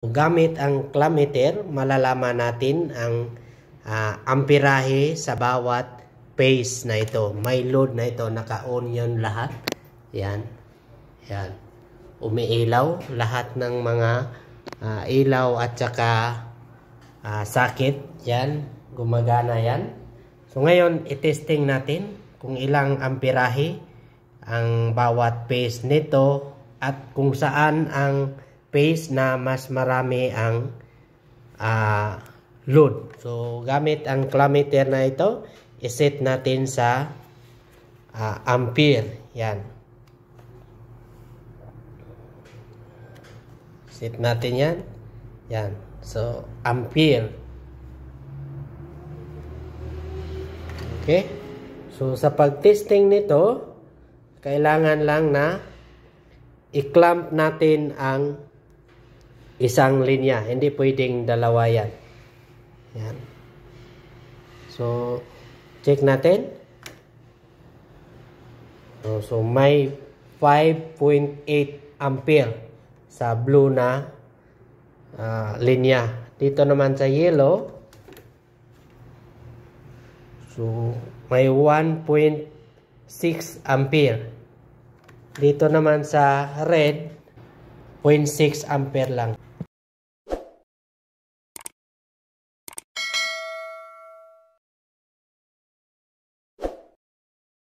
Gamit ang clameter, malalaman natin ang uh, amperahe sa bawat phase na ito. May load na ito, naka-on yun lahat. Yan. Yan. Umiilaw lahat ng mga uh, ilaw at saka uh, ah, sakit. Yan. Gumagana yan. So ngayon, itesting natin kung ilang amperahe ang bawat phase nito at kung saan ang phase na mas marami ang uh, load. So, gamit ang kilometer na ito, iset natin sa uh, ampere. Yan. Set natin yan. Yan. So, ampere. Okay? So, sa pag-testing nito, kailangan lang na i-clamp natin ang isang linya. Hindi pwedeng dalawa yan. Yan. So, check natin. So, oh, so may 5.8 ampere sa blue na uh, linya. Dito naman sa yellow, so may 1.6 ampere. Dito naman sa red, 0.6 ampere lang.